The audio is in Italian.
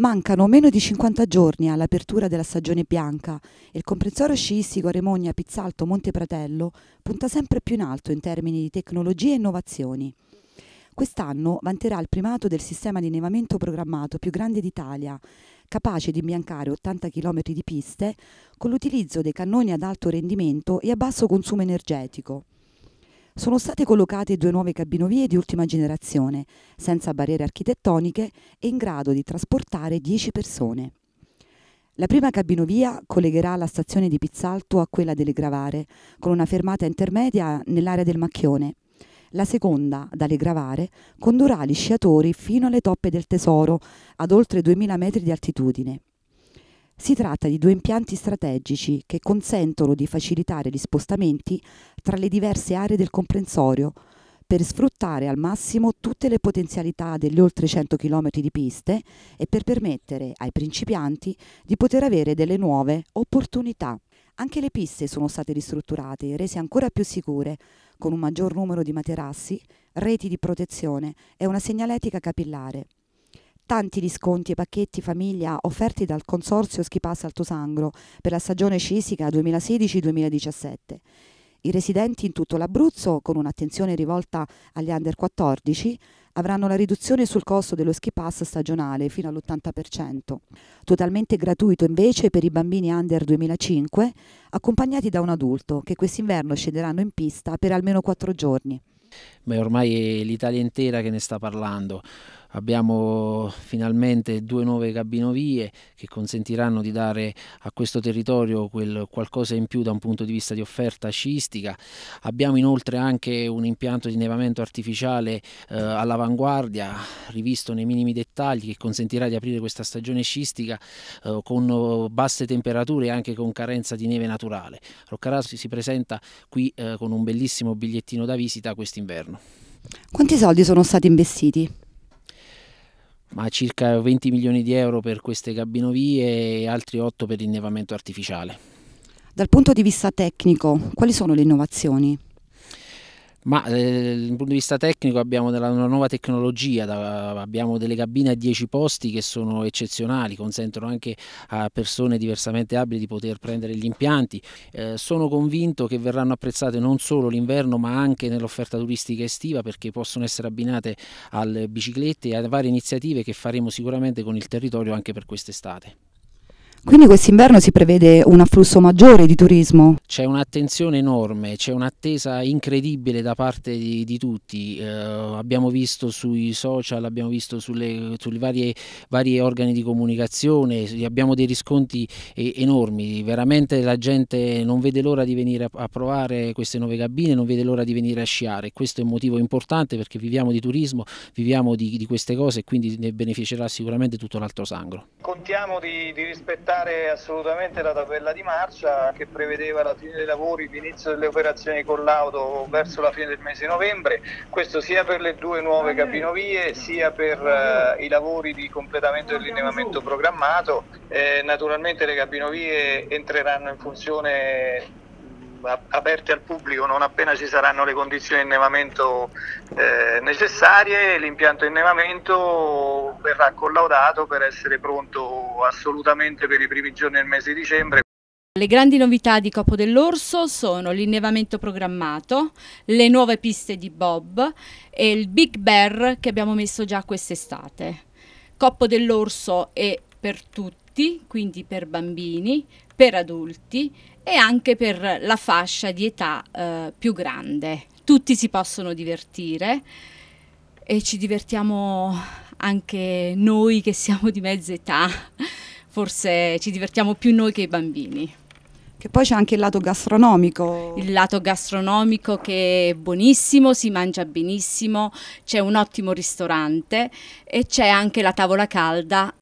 Mancano meno di 50 giorni all'apertura della stagione bianca e il comprensorio sciistico Remogna Pizzalto Montepratello punta sempre più in alto in termini di tecnologie e innovazioni. Quest'anno vanterà il primato del sistema di innevamento programmato più grande d'Italia, capace di imbiancare 80 km di piste con l'utilizzo dei cannoni ad alto rendimento e a basso consumo energetico sono state collocate due nuove cabinovie di ultima generazione, senza barriere architettoniche e in grado di trasportare 10 persone. La prima cabinovia collegherà la stazione di Pizzalto a quella delle Gravare, con una fermata intermedia nell'area del Macchione. La seconda, dalle Gravare, condurrà gli sciatori fino alle toppe del Tesoro, ad oltre 2000 metri di altitudine. Si tratta di due impianti strategici che consentono di facilitare gli spostamenti tra le diverse aree del comprensorio per sfruttare al massimo tutte le potenzialità degli oltre 100 km di piste e per permettere ai principianti di poter avere delle nuove opportunità. Anche le piste sono state ristrutturate e rese ancora più sicure, con un maggior numero di materassi, reti di protezione e una segnaletica capillare tanti risconti e pacchetti famiglia offerti dal consorzio Alto Sangro per la stagione scisica 2016-2017. I residenti in tutto l'Abruzzo, con un'attenzione rivolta agli under 14, avranno la riduzione sul costo dello ski pass stagionale fino all'80%, totalmente gratuito invece per i bambini under 2005, accompagnati da un adulto che quest'inverno scenderanno in pista per almeno 4 giorni. Beh, ormai è l'Italia intera che ne sta parlando. Abbiamo finalmente due nuove cabinovie che consentiranno di dare a questo territorio qualcosa in più da un punto di vista di offerta sciistica. Abbiamo inoltre anche un impianto di innevamento artificiale eh, all'avanguardia, rivisto nei minimi dettagli, che consentirà di aprire questa stagione sciistica eh, con oh, basse temperature e anche con carenza di neve naturale. Roccarasi si presenta qui eh, con un bellissimo bigliettino da visita quest'inverno. Quanti soldi sono stati investiti? ma circa 20 milioni di euro per queste cabinovie e altri 8 per l'innevamento artificiale. Dal punto di vista tecnico, quali sono le innovazioni? Ma eh, dal eh, punto di vista tecnico abbiamo della, una nuova tecnologia, da, abbiamo delle cabine a 10 posti che sono eccezionali, consentono anche a persone diversamente abili di poter prendere gli impianti. Eh, sono convinto che verranno apprezzate non solo l'inverno ma anche nell'offerta turistica estiva perché possono essere abbinate alle biciclette e a varie iniziative che faremo sicuramente con il territorio anche per quest'estate. Quindi quest'inverno si prevede un afflusso maggiore di turismo? C'è un'attenzione enorme, c'è un'attesa incredibile da parte di, di tutti. Eh, abbiamo visto sui social, abbiamo visto sulle, sulle varie, varie, organi di comunicazione, abbiamo dei riscontri eh, enormi. Veramente la gente non vede l'ora di venire a, a provare queste nuove cabine, non vede l'ora di venire a sciare. Questo è un motivo importante perché viviamo di turismo, viviamo di, di queste cose e quindi ne beneficerà sicuramente tutto l'Alto Sangro. Contiamo di, di rispettare cambiare assolutamente la tabella di marcia che prevedeva la fine dei lavori, l'inizio delle operazioni con l'auto verso la fine del mese di novembre, questo sia per le due nuove cabinovie sia per uh, i lavori di completamento dell'innevamento programmato. Eh, naturalmente le cabinovie entreranno in funzione aperte al pubblico non appena ci saranno le condizioni di innevamento eh, necessarie, l'impianto di innevamento verrà collaudato per essere pronto assolutamente per i primi giorni del mese di dicembre. Le grandi novità di Copo dell'Orso sono l'innevamento programmato, le nuove piste di Bob e il Big Bear che abbiamo messo già quest'estate. Coppo dell'Orso è per tutti tutti, quindi per bambini, per adulti e anche per la fascia di età eh, più grande. Tutti si possono divertire e ci divertiamo anche noi che siamo di mezza età, forse ci divertiamo più noi che i bambini. Che poi c'è anche il lato gastronomico. Il lato gastronomico che è buonissimo, si mangia benissimo, c'è un ottimo ristorante e c'è anche la tavola calda